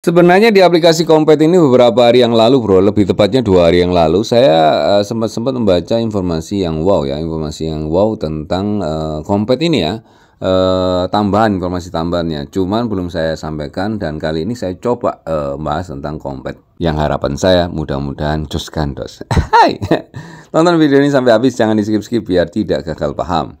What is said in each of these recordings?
Sebenarnya di aplikasi Kompet ini beberapa hari yang lalu bro, lebih tepatnya dua hari yang lalu saya sempat-sempat eh, uh, membaca informasi yang wow ya, informasi yang wow tentang uh, eh, Kompet ini ya, uh, tambahan informasi tambahannya. Cuman belum saya sampaikan dan kali ini saya coba uh, bahas tentang Kompet. Yang harapan saya mudah-mudahan jos gandos. Hai, tonton video ini sampai habis, jangan di skip-skip biar tidak gagal paham.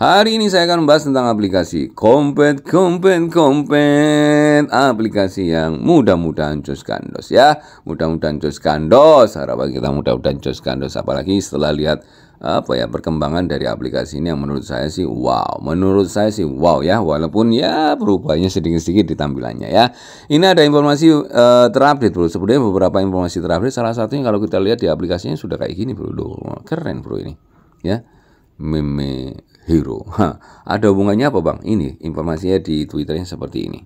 Hari ini saya akan membahas tentang aplikasi Kompet, Kompet, Kompet Aplikasi yang mudah-mudahan jos kandos ya Mudah-mudahan jos kandos Harapan kita mudah-mudahan jos kandos Apalagi setelah lihat apa ya perkembangan dari aplikasi ini yang menurut saya sih wow menurut saya sih wow ya walaupun ya perubahannya sedikit-sedikit di tampilannya ya ini ada informasi uh, terupdate bro sebenarnya beberapa informasi terupdate salah satunya kalau kita lihat di aplikasinya sudah kayak gini bro Duh, keren bro ini ya meme hero. Ha, ada hubungannya apa bang? Ini informasinya di Twitternya seperti ini.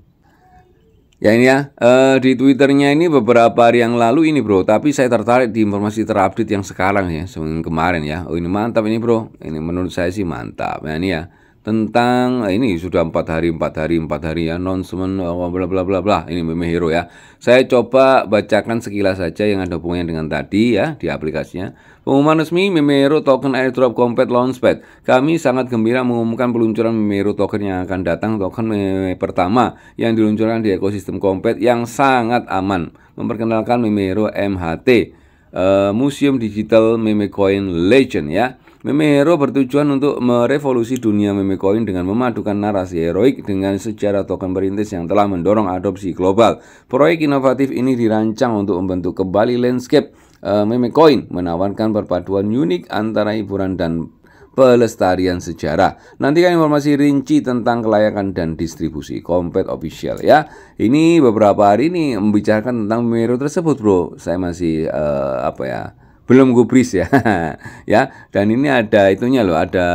Ya ini ya, uh, di Twitternya ini beberapa hari yang lalu ini bro, tapi saya tertarik di informasi terupdate yang sekarang ya, sebelum kemarin ya. Oh ini mantap ini bro, ini menurut saya sih mantap. Ya ini ya, tentang ah, ini sudah empat hari empat hari empat hari ya non announcement ah, bla bla bla bla ini meme hero ya saya coba bacakan sekilas saja yang ada hubungannya dengan tadi ya di aplikasinya pengumuman resmi meme hero token airdrop compet launchpad kami sangat gembira mengumumkan peluncuran meme hero token yang akan datang token meme eh, pertama yang diluncurkan di ekosistem compet yang sangat aman memperkenalkan meme hero MHT uh, eh, Museum Digital Meme Coin Legend ya Meme Hero bertujuan untuk merevolusi dunia meme coin dengan memadukan narasi heroik dengan sejarah token perintis yang telah mendorong adopsi global. Proyek inovatif ini dirancang untuk membentuk kembali landscape eh, meme coin, menawarkan perpaduan unik antara hiburan dan pelestarian sejarah. Nantikan informasi rinci tentang kelayakan dan distribusi kompet official ya. Ini beberapa hari ini membicarakan tentang Mero tersebut, Bro. Saya masih uh, apa ya? belum gubris ya ya dan ini ada itunya loh ada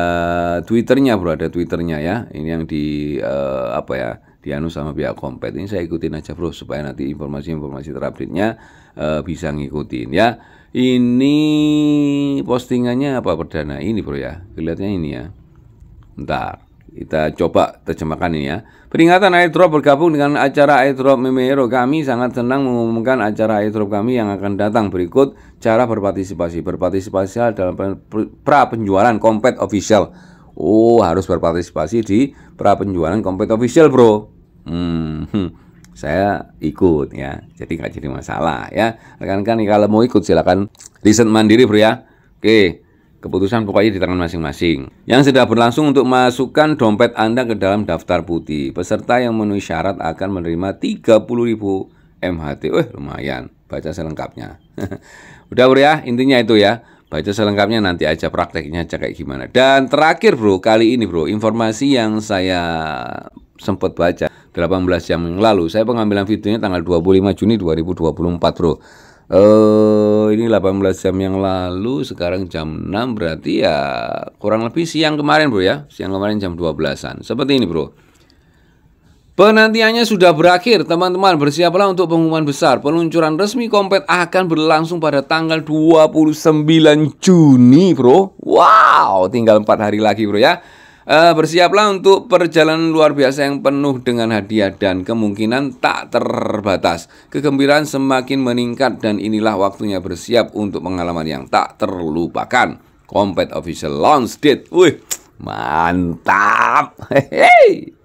twitternya bro ada twitternya ya ini yang di uh, apa ya Dianu sama pihak kompet ini saya ikutin aja bro supaya nanti informasi-informasi terupdate nya uh, eh, bisa ngikutin ya ini postingannya apa perdana ini bro ya kelihatannya ini ya ntar. Kita coba terjemahkan ini ya. Peringatan airdrop bergabung dengan acara airdrop Memero. Kami sangat senang mengumumkan acara airdrop kami yang akan datang. Berikut cara berpartisipasi. Berpartisipasi dalam pra penjualan kompet official. Oh, harus berpartisipasi di pra penjualan kompet official, bro. Hmm, saya ikut ya. Jadi nggak jadi masalah ya. Rekan-rekan kalau mau ikut silakan riset mandiri, bro ya. Oke. Keputusan pokoknya di tangan masing-masing. Yang sudah berlangsung untuk masukkan dompet Anda ke dalam daftar putih. Peserta yang memenuhi syarat akan menerima ribu MHT. Wah, lumayan. Baca selengkapnya. Udah bro ya, intinya itu ya. Baca selengkapnya nanti aja prakteknya aja kayak gimana. Dan terakhir bro, kali ini bro, informasi yang saya sempat baca 18 jam yang lalu. Saya pengambilan videonya tanggal 25 Juni 2024 bro. Uh, ini 18 jam yang lalu, sekarang jam 6 berarti ya kurang lebih siang kemarin bro ya. Siang kemarin jam 12-an. Seperti ini bro. Penantiannya sudah berakhir, teman-teman. Bersiaplah untuk pengumuman besar. Peluncuran resmi Kompet akan berlangsung pada tanggal 29 Juni, bro. Wow, tinggal 4 hari lagi, bro ya. Uh, bersiaplah untuk perjalanan luar biasa yang penuh dengan hadiah dan kemungkinan tak terbatas. Kegembiraan semakin meningkat dan inilah waktunya bersiap untuk pengalaman yang tak terlupakan. Compet Official Launch Date. Wih, mantap. Hehehe.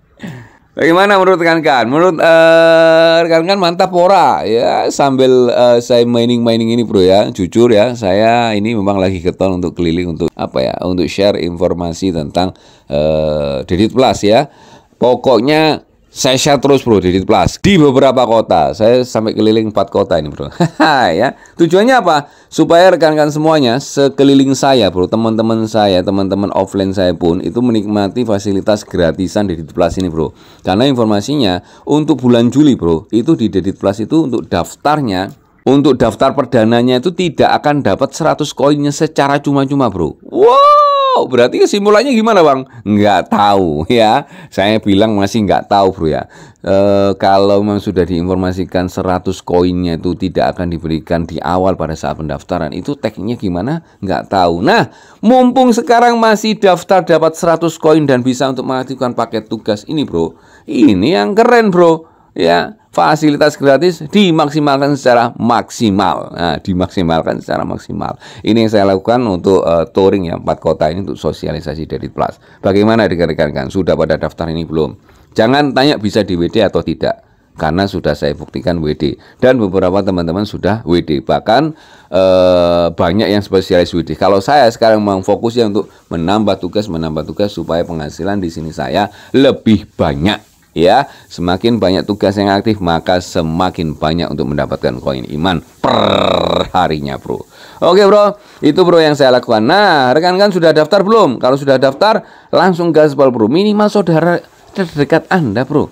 Bagaimana menurut eh, rekan-rekan? Menurut uh, rekan kan mantap pora ya sambil uh, saya mining-mining ini bro ya. Jujur ya, saya ini memang lagi keton untuk keliling untuk apa ya? Untuk share informasi tentang uh, Dedit Plus ya. Pokoknya saya share terus bro di Plus di beberapa kota. Saya sampai keliling empat kota ini bro. ya. Tujuannya apa? Supaya rekan-rekan semuanya sekeliling saya bro, teman-teman saya, teman-teman offline saya pun itu menikmati fasilitas gratisan Dedit Plus ini bro. Karena informasinya untuk bulan Juli bro, itu di Dedit Plus itu untuk daftarnya untuk daftar perdananya itu tidak akan dapat 100 koinnya secara cuma-cuma bro. Wow! tahu. Oh, berarti kesimpulannya gimana, Bang? Nggak tahu ya. Saya bilang masih nggak tahu, Bro ya. E, kalau memang sudah diinformasikan 100 koinnya itu tidak akan diberikan di awal pada saat pendaftaran, itu tekniknya gimana? Nggak tahu. Nah, mumpung sekarang masih daftar dapat 100 koin dan bisa untuk mengaktifkan paket tugas ini, Bro. Ini yang keren, Bro ya fasilitas gratis dimaksimalkan secara maksimal. Nah, dimaksimalkan secara maksimal. Ini yang saya lakukan untuk uh, touring ya empat kota ini untuk sosialisasi dari Plus. Bagaimana rekan-rekan? Sudah pada daftar ini belum? Jangan tanya bisa di WD atau tidak karena sudah saya buktikan WD dan beberapa teman-teman sudah WD bahkan eh, banyak yang spesialis WD. Kalau saya sekarang memfokusnya untuk menambah tugas menambah tugas supaya penghasilan di sini saya lebih banyak ya semakin banyak tugas yang aktif maka semakin banyak untuk mendapatkan koin iman per harinya bro oke bro itu bro yang saya lakukan nah rekan-rekan sudah daftar belum kalau sudah daftar langsung gaspol bro minimal saudara terdekat anda bro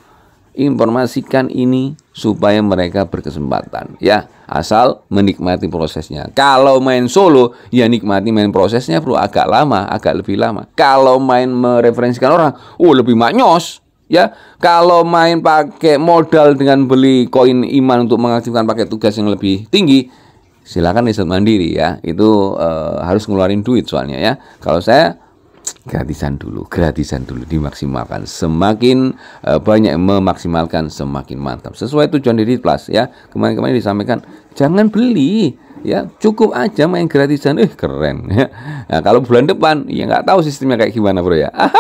informasikan ini supaya mereka berkesempatan ya asal menikmati prosesnya kalau main solo ya nikmati main prosesnya bro agak lama agak lebih lama kalau main mereferensikan orang oh lebih maknyos ya kalau main pakai modal dengan beli koin iman untuk mengaktifkan pakai tugas yang lebih tinggi silakan riset mandiri ya itu e, harus ngeluarin duit soalnya ya kalau saya gratisan dulu gratisan dulu dimaksimalkan semakin e, banyak memaksimalkan semakin mantap sesuai tujuan diri plus ya kemarin-kemarin disampaikan jangan beli ya cukup aja main gratisan eh keren ya nah, kalau bulan depan ya nggak tahu sistemnya kayak gimana bro ya ah,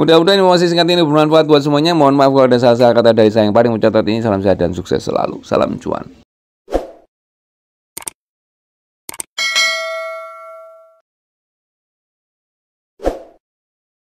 mudah-mudahan informasi singkat ini bermanfaat buat semuanya mohon maaf kalau ada salah-salah kata dari saya yang paling mencatat ini salam sehat dan sukses selalu salam cuan